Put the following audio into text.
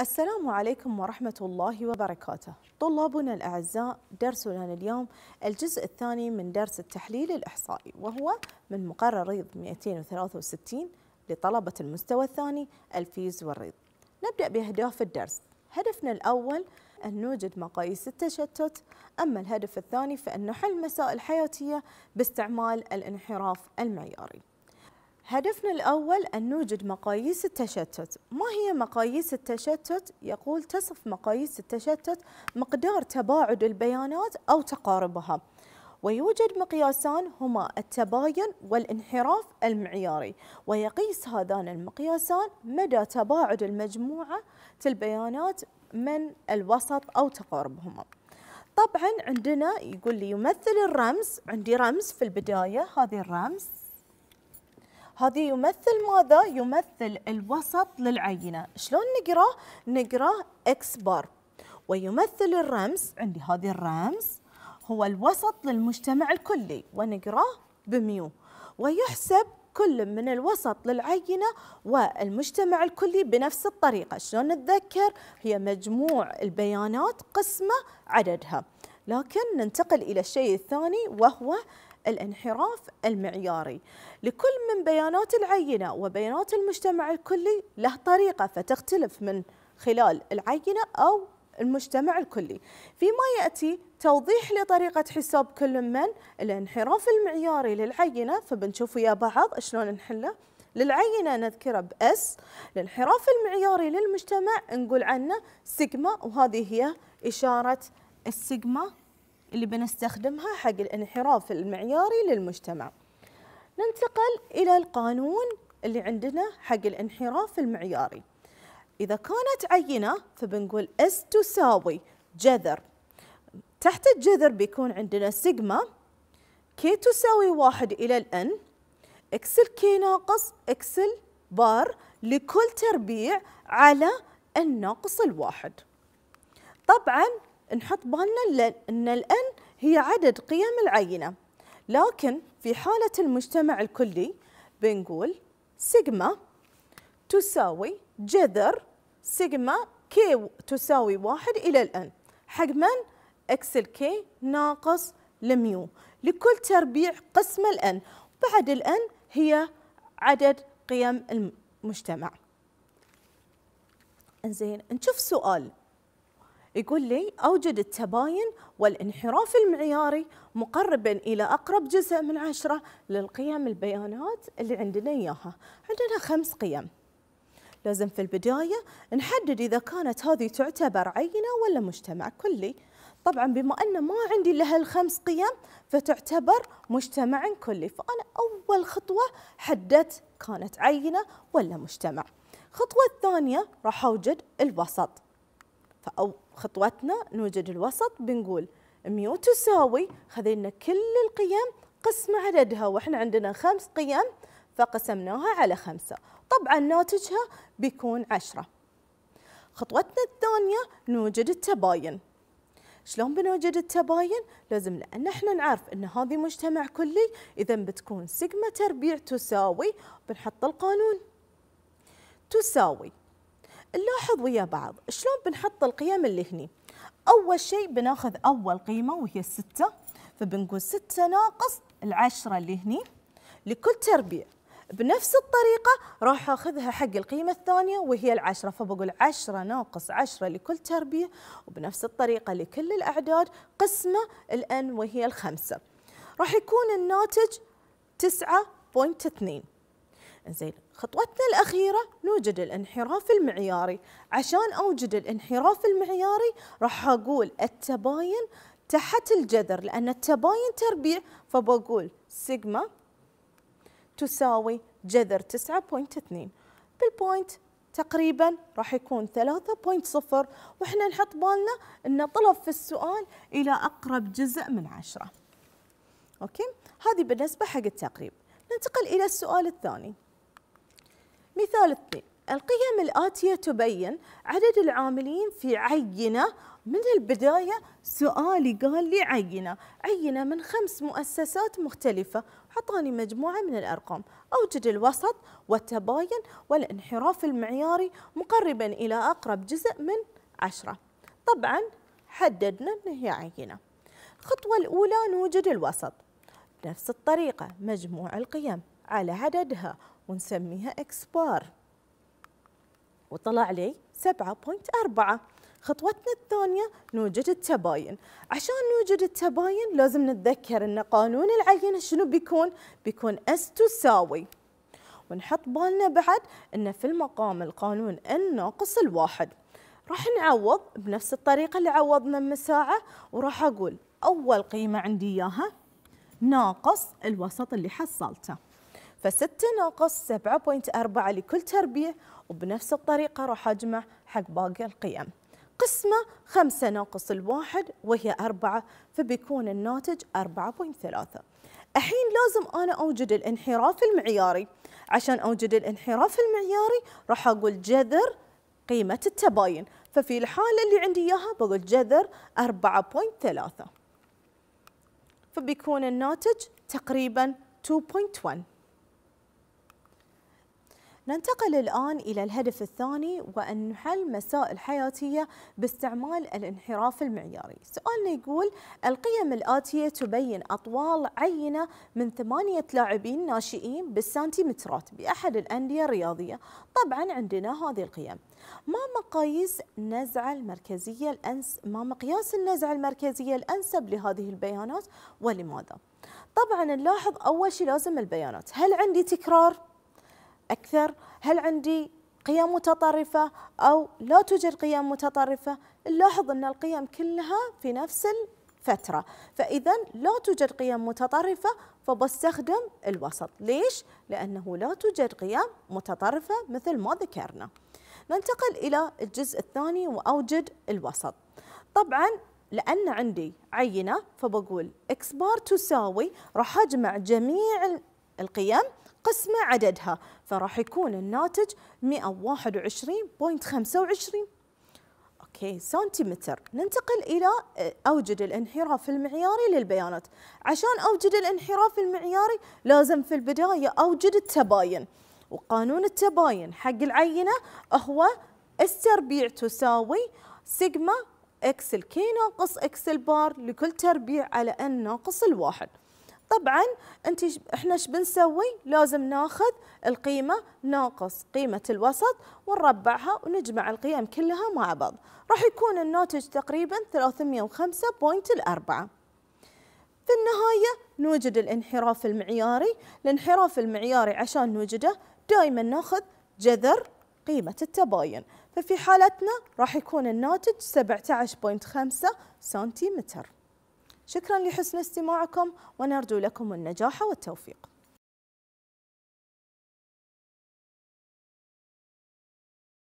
السلام عليكم ورحمة الله وبركاته طلابنا الأعزاء درسنا اليوم الجزء الثاني من درس التحليل الإحصائي وهو من مقرر ريض 263 لطلبة المستوى الثاني الفيز والريض نبدأ بأهداف الدرس هدفنا الأول أن نوجد مقاييس التشتت أما الهدف الثاني فأن نحل مسائل حياتية باستعمال الانحراف المعياري هدفنا الأول أن نوجد مقاييس التشتت ما هي مقاييس التشتت؟ يقول تصف مقاييس التشتت مقدار تباعد البيانات أو تقاربها ويوجد مقياسان هما التباين والانحراف المعياري ويقيس هذان المقياسان مدى تباعد المجموعة البيانات من الوسط أو تقاربهما طبعا عندنا يقول لي يمثل الرمز عندي رمز في البداية هذه الرمز هذه يمثل ماذا؟ يمثل الوسط للعينة شلون نقراه؟ نقراه اكس بار ويمثل الرمز عندي هذه الرمز هو الوسط للمجتمع الكلي ونقراه بميو ويحسب كل من الوسط للعينة والمجتمع الكلي بنفس الطريقة شلون نتذكر هي مجموع البيانات قسمة عددها لكن ننتقل إلى الشيء الثاني وهو الانحراف المعياري لكل من بيانات العينة وبيانات المجتمع الكلي له طريقة فتختلف من خلال العينة أو المجتمع الكلي فيما يأتي توضيح لطريقة حساب كل من الانحراف المعياري للعينة فبنشوف ويا بعض شلون نحله للعينة نذكره بأس الانحراف المعياري للمجتمع نقول عنه سيجما وهذه هي إشارة السيجما اللي بنستخدمها حق الانحراف المعياري للمجتمع ننتقل إلى القانون اللي عندنا حق الانحراف المعياري إذا كانت عينة فبنقول S تساوي جذر تحت الجذر بيكون عندنا سيجما K تساوي واحد إلى الN إكسل ال K ناقص إكسل بار لكل تربيع على النقص الواحد طبعا نحط بالنا أن الان هي عدد قيم العينة لكن في حالة المجتمع الكلي بنقول سيجما تساوي جذر سيجما كي تساوي واحد إلى الآن حق من؟ إكس الكي ناقص الميو لكل تربيع قسم الآن بعد الآن هي عدد قيم المجتمع. زين نشوف سؤال يقول لي أوجد التباين والانحراف المعياري مقربا إلى أقرب جزء من عشرة للقيم البيانات اللي عندنا إياها عندنا خمس قيم لازم في البداية نحدد إذا كانت هذه تعتبر عينة ولا مجتمع كلي طبعا بما أن ما عندي إلا هالخمس قيم فتعتبر مجتمع كلي فأنا أول خطوة حددت كانت عينة ولا مجتمع الخطوة الثانية راح أوجد الوسط فأو خطوتنا نوجد الوسط بنقول ميو تساوي خذينا كل القيم قسم عددها واحنا عندنا خمس قيم فقسمناها على خمسة طبعا ناتجها بيكون عشرة خطوتنا الثانية نوجد التباين شلون بنوجد التباين؟ لازم لأن احنا نعرف أن هذه مجتمع كلي إذا بتكون سيجما تربيع تساوي بنحط القانون تساوي نلاحظ ويا بعض شلون بنحط القيم اللي هني أول شيء بناخذ أول قيمة وهي الستة فبنقول ستة ناقص العشرة اللي هني لكل تربيع بنفس الطريقة راح أخذها حق القيمة الثانية وهي العشرة فبقول عشرة ناقص عشرة لكل تربيع وبنفس الطريقة لكل الأعداد قسمة الأن وهي الخمسة راح يكون الناتج تسعة بوينت اثنين زين خطوتنا الأخيرة نوجد الانحراف المعياري عشان أوجد الانحراف المعياري راح أقول التباين تحت الجذر لأن التباين تربيع فبقول سيجما تساوي جذر 9.2 بالبوينت تقريبا راح يكون 3.0 واحنا نحط بالنا ان طلب في السؤال الى اقرب جزء من 10 اوكي هذه بالنسبه حق التقريب ننتقل الى السؤال الثاني مثال اثنين القيم الآتية تبين عدد العاملين في عينة من البداية سؤالي قال لي عينة عينة من خمس مؤسسات مختلفة أعطاني مجموعة من الأرقام أوجد الوسط والتباين والانحراف المعياري مقربا إلى أقرب جزء من عشرة طبعا حددنا أن هي عينة الخطوة الأولى نوجد الوسط بنفس الطريقة مجموع القيم على عددها ونسميها اكس بار وطلع لي 7.4 خطوتنا الثانية نوجد التباين عشان نوجد التباين لازم نتذكر أن قانون العينة شنو بيكون بيكون اس تساوي ونحط بالنا بعد أن في المقام القانون ان ناقص الواحد راح نعوض بنفس الطريقة اللي عوضنا المساعة وراح أقول أول قيمة عندي إياها ناقص الوسط اللي حصلته فستة ناقص 7.4 لكل تربية وبنفس الطريقة راح أجمع حق باقي القيم قسمة خمسة ناقص الواحد وهي أربعة فبيكون الناتج 4.3 الحين لازم أنا أوجد الانحراف المعياري عشان أوجد الانحراف المعياري راح أقول جذر قيمة التباين ففي الحالة اللي عندي إياها بقول جذر 4.3 فبيكون الناتج تقريبا 2.1 ننتقل الآن إلى الهدف الثاني وأن نحل مسائل حياتية باستعمال الانحراف المعياري سؤالنا يقول القيم الآتية تبين أطوال عينة من ثمانية لاعبين ناشئين بالسنتيمترات بأحد الأندية الرياضية طبعا عندنا هذه القيم ما مقاييس نزع المركزية الأنس ما مقياس النزعة المركزية الأنسب لهذه البيانات ولماذا؟ طبعا نلاحظ أول شيء لازم البيانات هل عندي تكرار؟ أكثر هل عندي قيم متطرفة أو لا توجد قيم متطرفة نلاحظ أن القيم كلها في نفس الفترة فإذا لا توجد قيم متطرفة فبستخدم الوسط ليش؟ لأنه لا توجد قيم متطرفة مثل ما ذكرنا ننتقل إلى الجزء الثاني وأوجد الوسط طبعا لأن عندي عينة فبقول إكس بار تساوي راح أجمع جميع القيم قسمة عددها فراح يكون الناتج 121.25 اوكي سنتيمتر ننتقل الى آه، اوجد الانحراف المعياري للبيانات عشان اوجد الانحراف المعياري لازم في البداية اوجد التباين وقانون التباين حق العينة هو التربيع تساوي سيجما اكس الكي ناقص اكس البار لكل تربيع على ان ناقص الواحد طبعا انت احنا ايش بنسوي لازم ناخذ القيمه ناقص قيمه الوسط ونربعها ونجمع القيم كلها مع بعض راح يكون الناتج تقريبا 305.4 في النهاية نوجد الانحراف المعياري الانحراف المعياري عشان نوجده دائما ناخذ جذر قيمة التباين ففي حالتنا راح يكون الناتج 17.5 سنتيمتر شكرا لحسن استماعكم ونرجو لكم النجاح والتوفيق